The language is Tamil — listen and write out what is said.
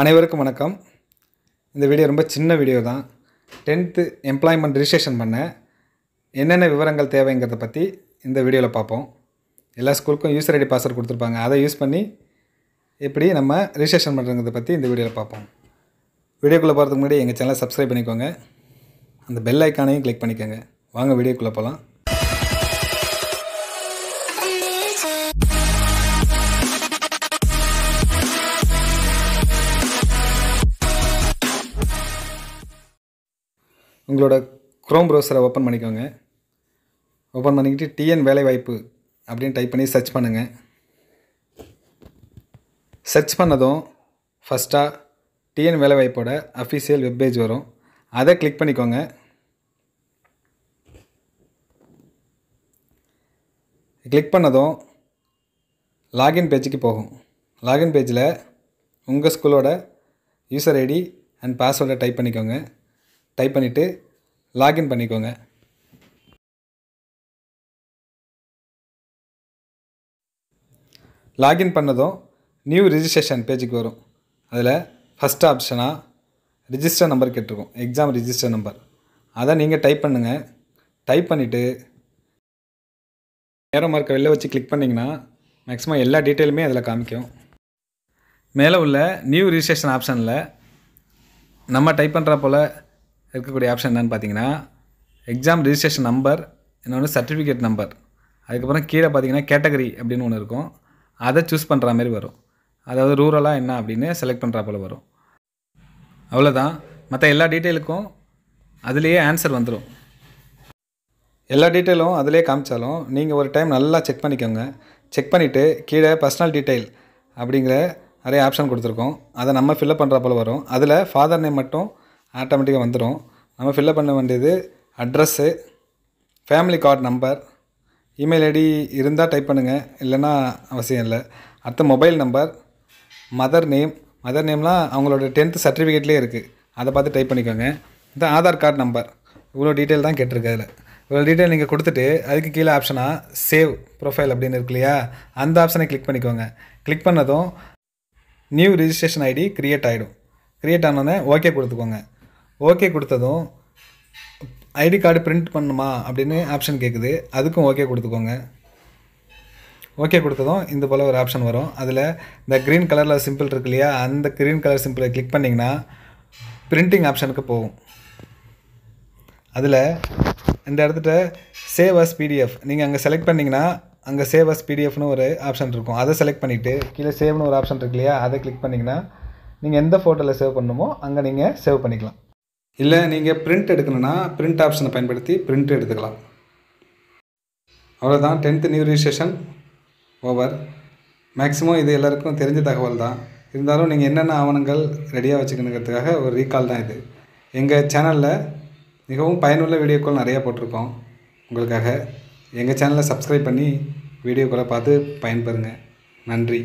அனைவருக்கும் வணக்கம் இந்த வீடியோ ரொம்ப சின்ன வீடியோ தான் டென்த்து எம்ப்ளாய்மெண்ட் ரிஜிஸ்ட்ரேஷன் பண்ண என்னென்ன விவரங்கள் தேவைங்கிறத பற்றி இந்த வீடியோவில் பார்ப்போம் எல்லா ஸ்கூலுக்கும் யூஸ் ஐடி பாஸ்வேர்ட் கொடுத்துருப்பாங்க அதை யூஸ் பண்ணி எப்படி நம்ம ரிஜிஸ்ட்ரேஷன் பண்ணுறங்கிறத பற்றி இந்த வீடியோவில் பார்ப்போம் வீடியோக்குள்ளே போகிறதுக்கு முன்னாடி எங்கள் சேனலை சப்ஸ்கிரைப் பண்ணிக்கோங்க அந்த பெல் ஐக்கானையும் கிளிக் பண்ணிக்கோங்க வாங்க வீடியோக்குள்ளே போகலாம் உங்களோட குரோம் ப்ரௌசரை ஓப்பன் பண்ணிக்கோங்க ஓப்பன் பண்ணிக்கிட்டு டிஎன் வேலைவாய்ப்பு அப்படின்னு டைப் பண்ணி சர்ச் பண்ணுங்கள் சர்ச் பண்ணதும் ஃபஸ்ட்டாக டிஎன் வேலைவாய்ப்போட அஃபிஷியல் வெப்பேஜ் வரும் அதை கிளிக் பண்ணிக்கோங்க கிளிக் பண்ணதும் லாகின் பேஜுக்கு போகும் லாகின் பேஜில் உங்கள் ஸ்கூலோட யூசர் ஐடி அண்ட் பாஸ்வேர்டை டைப் பண்ணிக்கோங்க டைப் பண்ணிவிட்டு லாகின் பண்ணிக்கோங்க லாகின் பண்ணதும் நியூ ரிஜிஸ்ட்ரேஷன் பேஜுக்கு வரும் அதில் ஃபஸ்ட் ஆப்ஷனாக ரிஜிஸ்டர் நம்பர் கேட்டிருக்கும் எக்ஸாம் ரிஜிஸ்டர் நம்பர் அதை நீங்கள் டைப் பண்ணுங்கள் டைப் பண்ணிவிட்டு நேரம் மார்க்கை வெளில வச்சு கிளிக் பண்ணிங்கன்னா மேக்ஸிமம் எல்லா டீட்டெயிலுமே அதில் காமிக்கும் மேலே உள்ள நியூ ரிஜிஸ்ட்ரேஷன் ஆப்ஷனில் நம்ம டைப் பண்ணுற போல் இருக்கக்கூடிய ஆப்ஷன் என்னென்னு பார்த்தீங்கன்னா எக்ஸாம் ரிஜிஸ்ட்ரேஷன் நம்பர் இன்னொன்று சர்டிஃபிகேட் நம்பர் அதுக்கப்புறம் கீழே பார்த்தீங்கன்னா கேட்டகரி அப்படின்னு ஒன்று இருக்கும் அதை சூஸ் பண்ணுற மாதிரி வரும் அதாவது ரூரலாக என்ன அப்படின்னு செலக்ட் பண்ணுற போல் வரும் அவ்வளோதான் மற்ற எல்லா டீட்டெயிலுக்கும் அதுலேயே ஆன்சர் வந்துடும் எல்லா டீட்டெயிலும் அதிலே காமிச்சாலும் நீங்கள் ஒரு டைம் நல்லா செக் பண்ணிக்கோங்க செக் பண்ணிவிட்டு கீழே பர்சனல் டீட்டெயில் அப்படிங்கிற நிறைய ஆப்ஷன் கொடுத்துருக்கோம் அதை நம்ம ஃபில்லப் பண்ணுற போல் வரும் அதில் ஃபாதர் நேம் மட்டும் ஆட்டோமேட்டிக்காக வந்துடும் நம்ம ஃபில்லப் பண்ண வேண்டியது address family card number email ID இருந்தால் டைப் பண்ணுங்கள் இல்லைன்னா அவசியம் இல்லை அடுத்த mobile number mother name mother நேம்லாம் அவங்களோட டென்த்து சர்டிஃபிகேட்லேயே இருக்குது அதை பார்த்து டைப் பண்ணிக்கோங்க இந்த ஆதார் கார்டு நம்பர் இவ்வளோ டீட்டெயில் தான் கேட்டிருக்கு அதில் இவ்வளோ டீட்டெயில் நீங்கள் கொடுத்துட்டு அதுக்கு கீழே ஆப்ஷனாக சேவ் ப்ரொஃபைல் அப்படின்னு இருக்கு இல்லையா அந்த ஆப்ஷனை கிளிக் பண்ணிக்கோங்க கிளிக் பண்ணதும் நியூ ரிஜிஸ்ட்ரேஷன் ஐடி க்ரியேட் ஆகிடும் க்ரியேட் ஆனோடனே ஓகே கொடுத்துக்கோங்க ஓகே கொடுத்ததும் ஐடி கார்டு பிரிண்ட் பண்ணணுமா அப்படின்னு ஆப்ஷன் கேட்குது அதுக்கும் ஓகே கொடுத்துக்கோங்க ஓகே கொடுத்ததும் இந்த போல் ஒரு ஆப்ஷன் வரும் அதில் இந்த க்ரீன் கலரில் சிம்பிள் இருக்கு இல்லையா அந்த க்ரீன் கலர் சிம்பிளை கிளிக் பண்ணிங்கன்னா பிரிண்டிங் ஆப்ஷனுக்கு போகும் அதில் இந்த இடத்துட்ட சேவ் அஸ் பிடிஎஃப் நீங்கள் அங்கே செலக்ட் பண்ணிங்கன்னா அங்கே சேவ் அஸ் பிடிஎஃப்னு ஒரு ஆப்ஷன் இருக்கும் அதை செலக்ட் பண்ணிவிட்டு கீழே சேவ்னு ஒரு ஆப்ஷன் இருக்கு இல்லையா அதை கிளிக் பண்ணிங்கன்னா நீங்கள் எந்த ஃபோட்டோவில் சேவ் பண்ணுமோ அங்கே நீங்கள் சேவ் பண்ணிக்கலாம் இல்லை நீங்கள் பிரிண்ட் எடுக்கணுன்னா பிரிண்ட் ஆப்ஷனை பயன்படுத்தி பிரிண்ட் எடுத்துக்கலாம் அவ்வளோதான் tenth new registration over maximum இது எல்லாருக்கும் தெரிஞ்ச தகவல் தான் இருந்தாலும் நீங்கள் என்னென்ன ஆவணங்கள் ரெடியாக வச்சுக்கணுங்கிறதுக்காக ஒரு ரீகால் தான் இது எங்கள் சேனலில் மிகவும் பயனுள்ள வீடியோக்கள் நிறையா போட்டிருக்கோம் உங்களுக்காக எங்கள் சேனலை சப்ஸ்கிரைப் பண்ணி வீடியோக்களை பார்த்து பயன்பெறுங்க நன்றி